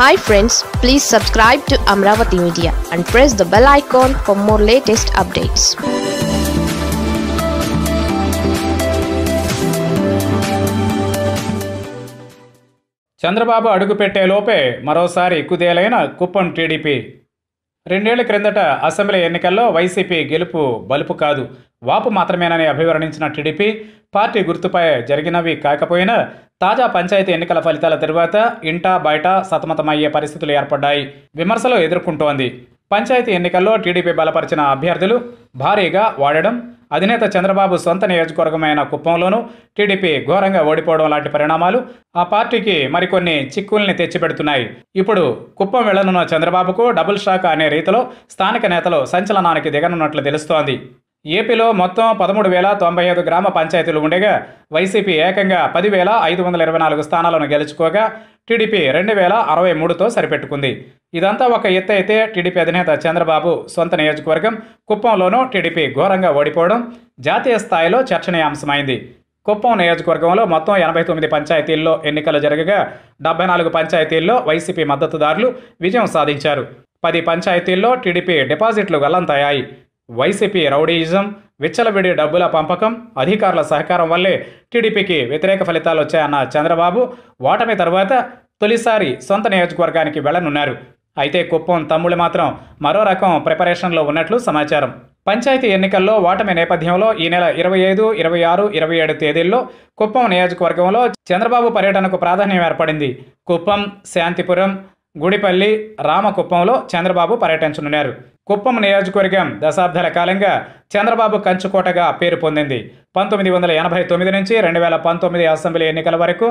hi friends please subscribe to Amaravati media and press the bell icon for more latest updates Chandrababu అడుగుపెట్టే లోపే మరోసారి కుదేలైన Kuppam TDP రెండేళ్ల క్రిందట assembly ఎన్నికల్లో వైసీపీ గెలుపు బలుపు కాదు వాపు మాత్రమేనని అభివర్ణించిన టీడీపీ పార్టీ గుర్తుపై జరిగినవి కాకపోయినా తాజా పంచాయతీ ఎన్నికల ఫలితాల తరువాత ఇంటా బయట సతమతమయ్యే పరిస్థితులు ఏర్పడ్డాయి విమర్శలు ఎదుర్కొంటోంది పంచాయతీ ఎన్నికల్లో టీడీపీ బలపరిచిన అభ్యర్థులు భారీగా వాడడం అధినేత చంద్రబాబు సొంత నియోజకవర్గమైన కుప్పంలోనూ టీడీపీ ఘోరంగా ఓడిపోవడం లాంటి పరిణామాలు ఆ పార్టీకి మరికొన్ని చిక్కుల్ని తెచ్చిపెడుతున్నాయి ఇప్పుడు కుప్పం వెళ్లనున్న చంద్రబాబుకు డబుల్ షాక్ అనే రీతిలో స్థానిక నేతలు సంచలనానికి దిగనున్నట్లు తెలుస్తోంది ఏపీలో మొత్తం పదమూడు వేల తొంభై ఐదు గ్రామ పంచాయతీలు ఉండగా వైసీపీ ఏకంగా పదివేల ఐదు వందల ఇరవై నాలుగు స్థానాలను గెలుచుకోగా టీడీపీ రెండు వేల అరవై మూడుతో సరిపెట్టుకుంది ఇదంతా ఒక ఎత్తు అయితే టీడీపీ అధినేత చంద్రబాబు సొంత నియోజకవర్గం కుప్పంలోనూ టీడీపీ ఘోరంగా ఓడిపోవడం జాతీయ స్థాయిలో చర్చనీయాంశమైంది కుప్పం నియోజకవర్గంలో మొత్తం ఎనభై తొమ్మిది పంచాయతీల్లో ఎన్నికలు జరగగా డెబ్బై నాలుగు పంచాయతీల్లో వైసీపీ మద్దతుదారులు విజయం సాధించారు పది పంచాయతీల్లో టీడీపీ డిపాజిట్లు గల్లంతయ్యాయి వైసీపీ రౌడీయిజం విచ్చలవిడి డబ్బుల పంపకం అధికారుల సహకారం వల్లే టీడీపీకి వ్యతిరేక ఫలితాలు వచ్చాయన్న చంద్రబాబు ఓటమి తర్వాత తొలిసారి సొంత నియోజకవర్గానికి వెళ్లనున్నారు అయితే కుప్పం తమ్ముళ్ళు మాత్రం మరో రకం ప్రిపరేషన్లో ఉన్నట్లు సమాచారం పంచాయతీ ఎన్నికల్లో ఓటమి నేపథ్యంలో ఈ నెల ఇరవై ఐదు ఇరవై ఆరు ఇరవై ఏడు తేదీల్లో కుప్పం నియోజకవర్గంలో చంద్రబాబు పర్యటనకు ప్రాధాన్యం ఏర్పడింది కుప్పం శాంతిపురం గుడిపల్లి రామకుప్పంలో చంద్రబాబు పర్యటించనున్నారు కుప్పం నియోజకవర్గం దశాబ్దాల కాలంగా చంద్రబాబు కంచుకోటగా పేరు పొందింది పంతొమ్మిది వందల ఎనభై తొమ్మిది నుంచి రెండు వేల పంతొమ్మిది అసెంబ్లీ ఎన్నికల వరకు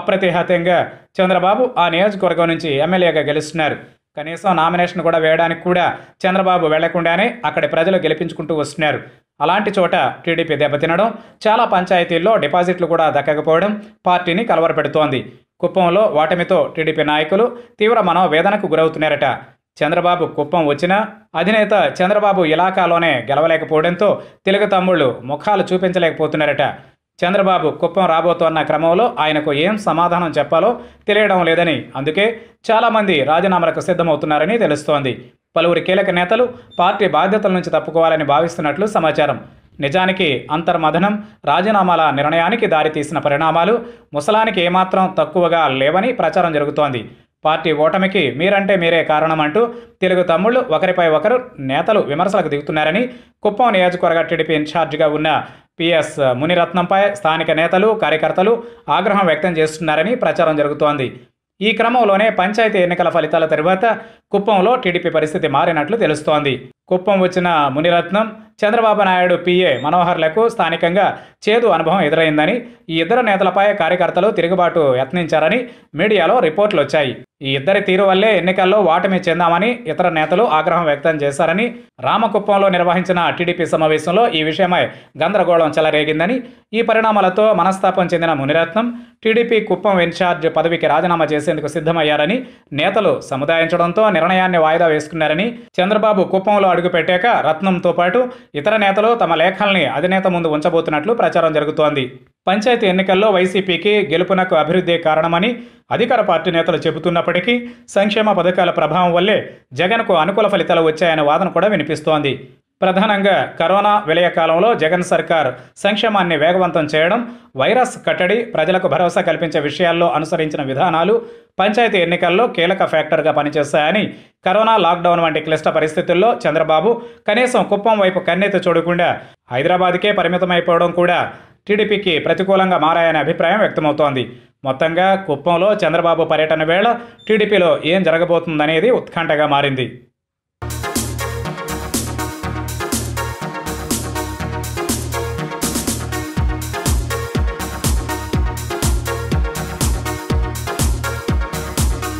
అప్రతిహతంగా చంద్రబాబు ఆ నియోజకవర్గం నుంచి ఎమ్మెల్యేగా గెలుస్తున్నారు కనీసం నామినేషన్ కూడా వేయడానికి కూడా చంద్రబాబు వెళ్లకుండానే అక్కడి ప్రజలు గెలిపించుకుంటూ వస్తున్నారు అలాంటి చోట టీడీపీ దెబ్బతినడం చాలా పంచాయతీల్లో డిపాజిట్లు కూడా దక్కకపోవడం పార్టీని కలవరపెడుతోంది కుప్పంలో ఓటమితో టీడీపీ నాయకులు తీవ్ర మనోవేదనకు గురవుతున్నారట చంద్రబాబు కుప్పం వచ్చినా అధినేత చంద్రబాబు ఇలాకాలోనే గెలవలేకపోవడంతో తెలుగు తమ్ముళ్ళు ముఖాలు చూపించలేకపోతున్నారట చంద్రబాబు కుప్పం రాబోతోన్న క్రమంలో ఆయనకు ఏం సమాధానం చెప్పాలో తెలియడం లేదని అందుకే చాలామంది రాజీనామాలకు సిద్ధమవుతున్నారని తెలుస్తోంది పలువురు కీలక నేతలు పార్టీ బాధ్యతల నుంచి తప్పుకోవాలని భావిస్తున్నట్లు సమాచారం నిజానికి అంతర్మథనం రాజీనామాల నిర్ణయానికి దారితీసిన పరిణామాలు ముసలానికి ఏమాత్రం తక్కువగా లేవని ప్రచారం జరుగుతోంది పార్టీ ఓటమికి మీరంటే మీరే కారణమంటూ తెలుగు తమ్ముళ్ళు ఒకరిపై ఒకరు నేతలు విమర్శలకు దిగుతున్నారని కుప్పం నియోజకవర్గ టీడీపీ ఇన్ఛార్జిగా ఉన్న పిఎస్ మునిరత్నంపై స్థానిక నేతలు కార్యకర్తలు ఆగ్రహం వ్యక్తం చేస్తున్నారని ప్రచారం జరుగుతోంది ఈ క్రమంలోనే పంచాయతీ ఎన్నికల ఫలితాల తర్వాత కుప్పంలో టీడీపీ పరిస్థితి మారినట్లు తెలుస్తోంది కుప్పం వచ్చిన మునిరత్నం చంద్రబాబు నాయుడు పిఏ మనోహర్లకు స్థానికంగా చేదు అనుభవం ఎదురైందని ఈ ఇద్దరు నేతలపై కార్యకర్తలు తిరుగుబాటు యత్నించారని మీడియాలో రిపోర్ట్లు వచ్చాయి ఈ ఇద్దరి తీరు వల్లే ఎన్నికల్లో ఓటమి చెందామని ఇతర నేతలు ఆగ్రహం వ్యక్తం చేశారని రామకుప్పంలో నిర్వహించిన టీడీపీ సమావేశంలో ఈ విషయమై గందరగోళం చెలరేగిందని ఈ పరిణామాలతో మనస్తాపం చెందిన మునిరత్నం టీడీపీ కుప్పం ఇన్ఛార్జ్ పదవికి రాజీనామా చేసేందుకు సిద్ధమయ్యారని నేతలు సముదాయించడంతో నిర్ణయాన్ని వాయిదా వేసుకున్నారని చంద్రబాబు కుప్పంలో అడుగుపెట్టాక రత్నంతో పాటు ఇతర నేతలు తమ లేఖల్ని అధినేత ముందు ఉంచబోతున్నట్లు ప్రచారం జరుగుతోంది పంచాయతీ ఎన్నికల్లో వైసీపీకి గెలుపునకు అభివృద్ధి కారణమని అధికార పార్టీ నేతలు చెబుతున్నప్పటికీ సంక్షేమ పథకాల ప్రభావం వల్లే జగన్కు అనుకూల ఫలితాలు వచ్చాయనే వాదన కూడా వినిపిస్తోంది ప్రధానంగా కరోనా విలయ కాలంలో జగన్ సర్కార్ సంక్షేమాన్ని వేగవంతం చేయడం వైరస్ కట్టడి ప్రజలకు భరోసా కల్పించే విషయాల్లో అనుసరించిన విధానాలు పంచాయతీ ఎన్నికల్లో కీలక ఫ్యాక్టర్గా పనిచేస్తాయని కరోనా లాక్డౌన్ వంటి క్లిష్ట పరిస్థితుల్లో చంద్రబాబు కనీసం కుప్పం వైపు కన్నెత్తి చూడకుండా హైదరాబాద్కే పరిమితమైపోవడం కూడా టీడీపీకి ప్రతికూలంగా మారాయనే అభిప్రాయం వ్యక్తమవుతోంది మొత్తంగా కుప్పంలో చంద్రబాబు పర్యటన వేళ టీడీపీలో ఏం జరగబోతుందనేది ఉత్కంఠగా మారింది